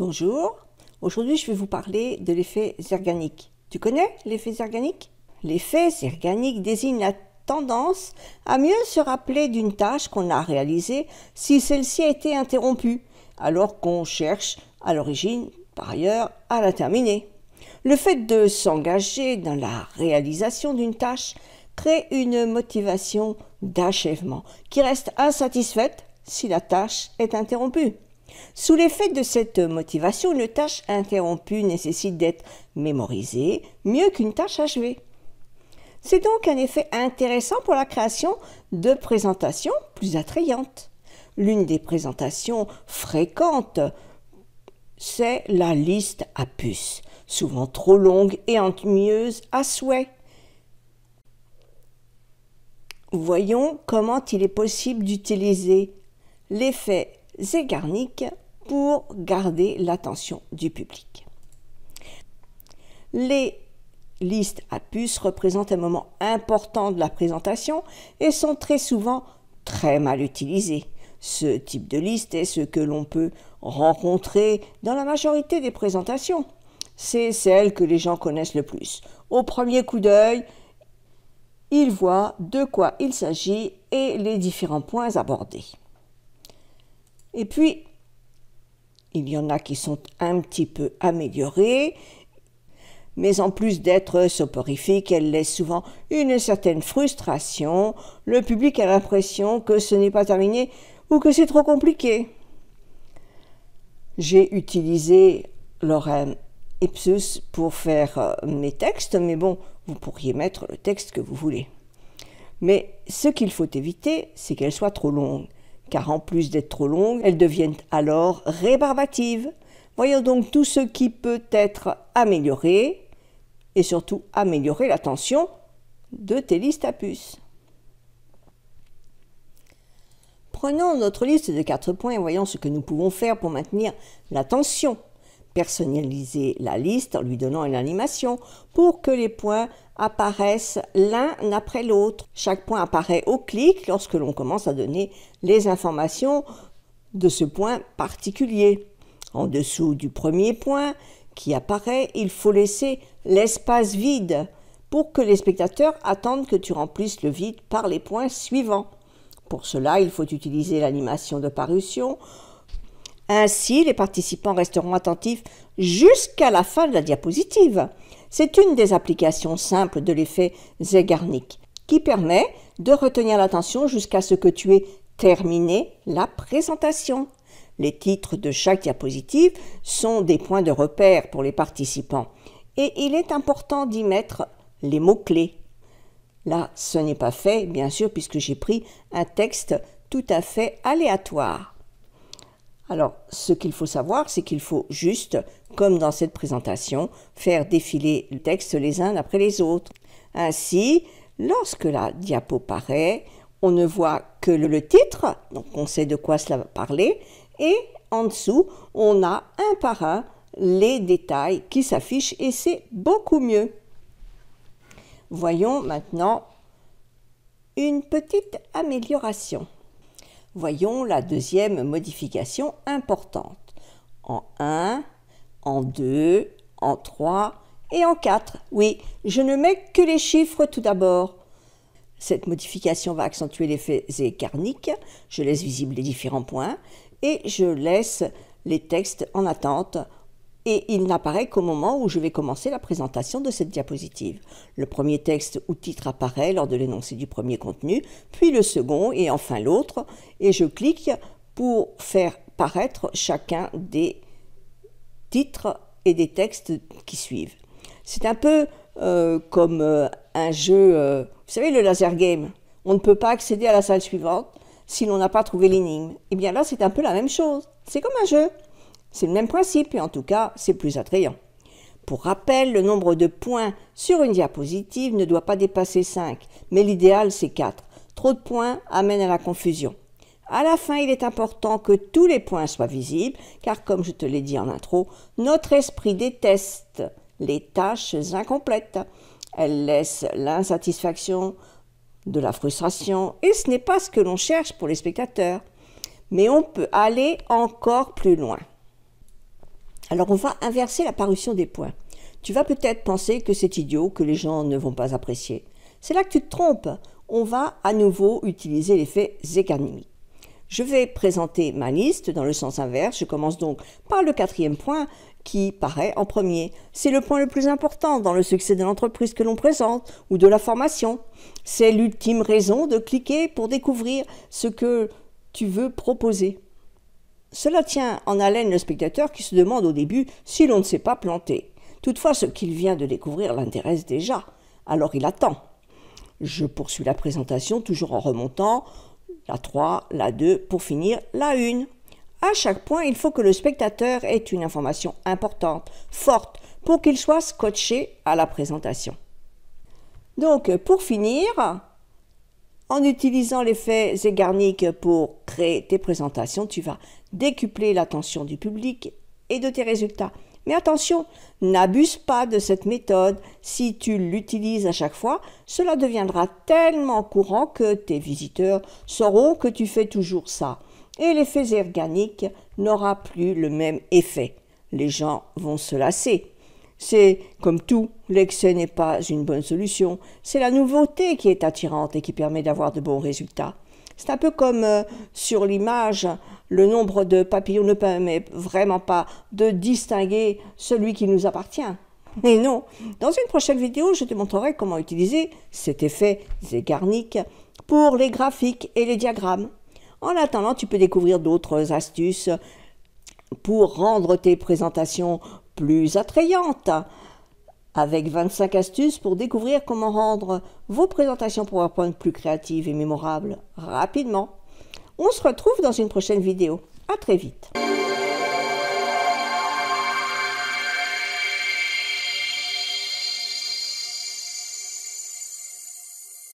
Bonjour, aujourd'hui je vais vous parler de l'effet zerganique. Tu connais l'effet zerganique L'effet zerganique désigne la tendance à mieux se rappeler d'une tâche qu'on a réalisée si celle-ci a été interrompue, alors qu'on cherche à l'origine, par ailleurs, à la terminer. Le fait de s'engager dans la réalisation d'une tâche crée une motivation d'achèvement qui reste insatisfaite si la tâche est interrompue. Sous l'effet de cette motivation, une tâche interrompue nécessite d'être mémorisée mieux qu'une tâche achevée. C'est donc un effet intéressant pour la création de présentations plus attrayantes. L'une des présentations fréquentes, c'est la liste à puces, souvent trop longue et ennuyeuse à souhait. Voyons comment il est possible d'utiliser l'effet garniques pour garder l'attention du public. Les listes à puces représentent un moment important de la présentation et sont très souvent très mal utilisées. Ce type de liste est ce que l'on peut rencontrer dans la majorité des présentations. C'est celle que les gens connaissent le plus. Au premier coup d'œil, ils voient de quoi il s'agit et les différents points abordés. Et puis, il y en a qui sont un petit peu améliorées, mais en plus d'être soporifiques, elles laissent souvent une certaine frustration. Le public a l'impression que ce n'est pas terminé ou que c'est trop compliqué. J'ai utilisé Lorem Ipsus pour faire euh, mes textes, mais bon, vous pourriez mettre le texte que vous voulez. Mais ce qu'il faut éviter, c'est qu'elle soit trop longue car en plus d'être trop longues, elles deviennent alors rébarbatives. Voyons donc tout ce qui peut être amélioré, et surtout améliorer la tension de tes listes à puces. Prenons notre liste de quatre points et voyons ce que nous pouvons faire pour maintenir la tension personnaliser la liste en lui donnant une animation pour que les points apparaissent l'un après l'autre. Chaque point apparaît au clic lorsque l'on commence à donner les informations de ce point particulier. En dessous du premier point qui apparaît, il faut laisser l'espace vide pour que les spectateurs attendent que tu remplisses le vide par les points suivants. Pour cela, il faut utiliser l'animation de parution ainsi, les participants resteront attentifs jusqu'à la fin de la diapositive. C'est une des applications simples de l'effet Zeigarnik qui permet de retenir l'attention jusqu'à ce que tu aies terminé la présentation. Les titres de chaque diapositive sont des points de repère pour les participants et il est important d'y mettre les mots-clés. Là, ce n'est pas fait, bien sûr, puisque j'ai pris un texte tout à fait aléatoire. Alors, ce qu'il faut savoir, c'est qu'il faut juste, comme dans cette présentation, faire défiler le texte les uns après les autres. Ainsi, lorsque la diapo paraît, on ne voit que le titre, donc on sait de quoi cela va parler, et en dessous, on a un par un les détails qui s'affichent et c'est beaucoup mieux. Voyons maintenant une petite amélioration. Voyons la deuxième modification importante. En 1, en 2, en 3 et en 4. Oui, je ne mets que les chiffres tout d'abord. Cette modification va accentuer l'effet zécarnique. Je laisse visibles les différents points et je laisse les textes en attente et il n'apparaît qu'au moment où je vais commencer la présentation de cette diapositive. Le premier texte ou titre apparaît lors de l'énoncé du premier contenu, puis le second et enfin l'autre, et je clique pour faire paraître chacun des titres et des textes qui suivent. C'est un peu euh, comme euh, un jeu, euh, vous savez, le laser game. On ne peut pas accéder à la salle suivante si l'on n'a pas trouvé l'énigme. Et eh bien là, c'est un peu la même chose. C'est comme un jeu. C'est le même principe et en tout cas, c'est plus attrayant. Pour rappel, le nombre de points sur une diapositive ne doit pas dépasser 5, mais l'idéal c'est 4. Trop de points amène à la confusion. À la fin, il est important que tous les points soient visibles, car comme je te l'ai dit en intro, notre esprit déteste les tâches incomplètes. Elles laissent l'insatisfaction, de la frustration, et ce n'est pas ce que l'on cherche pour les spectateurs. Mais on peut aller encore plus loin. Alors on va inverser la parution des points. Tu vas peut-être penser que c'est idiot, que les gens ne vont pas apprécier. C'est là que tu te trompes. On va à nouveau utiliser l'effet Zegarnini. Je vais présenter ma liste dans le sens inverse. Je commence donc par le quatrième point qui paraît en premier. C'est le point le plus important dans le succès de l'entreprise que l'on présente ou de la formation. C'est l'ultime raison de cliquer pour découvrir ce que tu veux proposer. Cela tient en haleine le spectateur qui se demande au début si l'on ne s'est pas planté. Toutefois, ce qu'il vient de découvrir l'intéresse déjà, alors il attend. Je poursuis la présentation toujours en remontant la 3, la 2 pour finir la 1. À chaque point, il faut que le spectateur ait une information importante, forte, pour qu'il soit scotché à la présentation. Donc, pour finir, en utilisant l'effet Zegarnik pour créer tes présentations, tu vas décupler l'attention du public et de tes résultats. Mais attention, n'abuse pas de cette méthode. Si tu l'utilises à chaque fois, cela deviendra tellement courant que tes visiteurs sauront que tu fais toujours ça. Et l'effet organique n'aura plus le même effet. Les gens vont se lasser. C'est, comme tout, l'excès n'est pas une bonne solution. C'est la nouveauté qui est attirante et qui permet d'avoir de bons résultats. C'est un peu comme euh, sur l'image, le nombre de papillons ne permet vraiment pas de distinguer celui qui nous appartient. Mais non, dans une prochaine vidéo, je te montrerai comment utiliser cet effet Zegarnik pour les graphiques et les diagrammes. En attendant, tu peux découvrir d'autres astuces pour rendre tes présentations plus attrayante avec 25 astuces pour découvrir comment rendre vos présentations PowerPoint plus créatives et mémorables rapidement. On se retrouve dans une prochaine vidéo. À très vite.